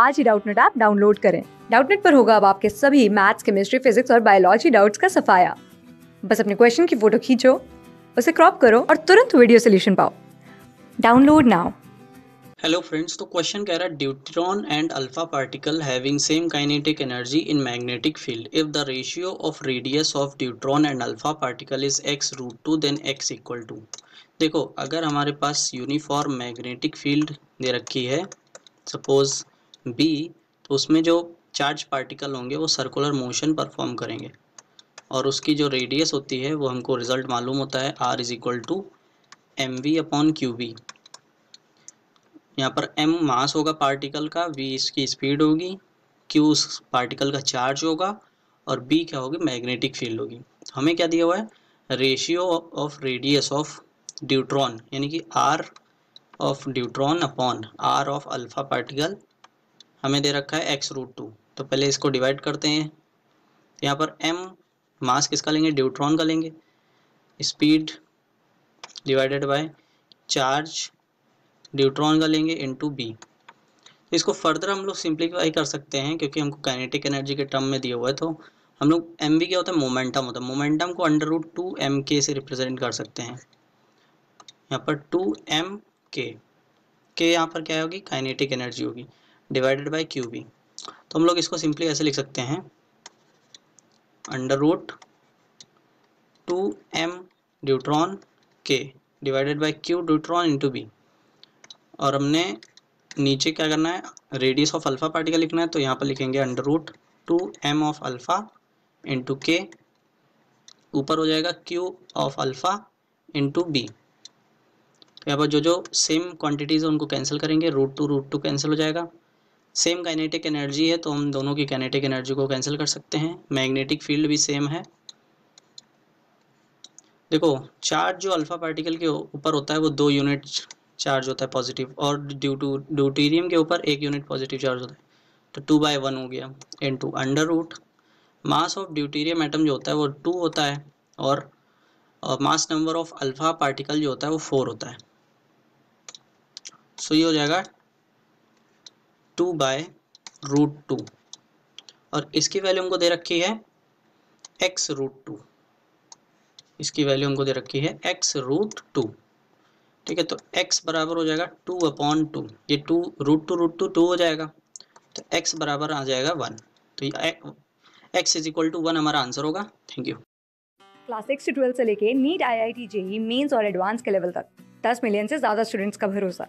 आज ही Doubtnut app download करें डाउटनेट पर होगा अब आपके सभी मैथ्स केमिस्ट्री फिजिक्स और बायोलॉजी डाउट्स का सफाया बस अपने क्वेश्चन की फोटो खींचो उसे क्रॉप करो और तुरंत वीडियो सोल्यूशन पाओ डाउनलोड नाउ हेलो फ्रेंड्स तो क्वेश्चन कह रहा है deuteron and alpha particle having same kinetic energy in magnetic field if the ratio of radius of deuteron and alpha particle is X root two then X equal to देखो अगर हमारे पास uniform magnetic field दे रखी है suppose B तो उसमें जो चार्ज पार्टिकल होंगे वो सर्कुलर मोशन परफॉर्म करेंगे और उसकी जो रेडियस होती है वो हमको रिजल्ट मालूम होता है R is equal to M V upon Q V यहाँ पर एम मास होगा पार्टिकल का वी इसकी स्पीड होगी क्यू उस पार्टिकल का चार्ज होगा और बी क्या होगी मैग्नेटिक फील्ड होगी हमें क्या दिया हुआ है ratio of radius of deuteron यानी कि R of deuteron upon R of alpha particle हमें दे रखा है एक्स रूट टू तो पहले इसको डिवाइड करते हैं तो यहाँ पर एम मास किसका लेंगे ड्यूट्रॉन का लेंगे speed divided by charge deuteron का लेंगे इन टू बी इसको फर्दर हम लोग सिंप्लीफाई कर सकते हैं क्योंकि हमको काइनेटिक एनर्जी के टर्म में दिया हुआ है तो हम लोग एम बी क्या होता है मोमेंटम होता है मोमेंटम को अंडर रूट टू एम के से रिप्रेजेंट कर सकते हैं यहाँ पर टू एम के के यहाँ पर क्या होगी काइनेटिक एनर्जी होगी डिवाइडेड बाई क्यू बी तो हम लोग इसको सिंपली ऐसे लिख सकते हैं under root two M deuteron K divided by Q deuteron into B और हमने नीचे क्या करना है रेडियस ऑफ अल्फा पार्टिकल लिखना है तो यहाँ पर लिखेंगे under root two M of alpha into K ऊपर हो जाएगा Q of alpha into B तो यहाँ पर जो जो सेम क्वांटिटीज़ है उनको कैंसिल करेंगे root two root two cancel हो जाएगा सेम काइनेटिक एनर्जी है तो हम दोनों की काइनेटिक एनर्जी को कैंसिल कर सकते हैं मैग्नेटिक फील्ड भी सेम है देखो चार्ज जो अल्फ़ा पार्टिकल के ऊपर होता है वो दो यूनिट चार्ज होता है पॉजिटिव और ड्यू टू ड्यूटीरियम के ऊपर एक यूनिट पॉजिटिव चार्ज होता है तो टू बाई वन हो गया into under root mass of deuterium atom जो होता है वो टू होता है और mass number of alpha particle जो होता है वो फोर होता है सो तो so, ये हो जाएगा टू बाय रूट टू और इसकी वैल्यू हमको दे रखी है एक्स रूट टू इसकी वैल्यू हमको दे रखी है एक्स रूट टू ठीक है तो एक्स बराबर हो जाएगा टू अपॉन टू ये two root two root two two हो जाएगा तो एक्स बराबर आ जाएगा वन तो X is equal to one हमारा आंसर होगा थैंक यू क्लास सिक्स से ट्वेल्थ से लेके NEET I I T JEE Mains और एडवांस के लेवल तक दस मिलियन से ज़्यादा स्टूडेंट्स का भरोसा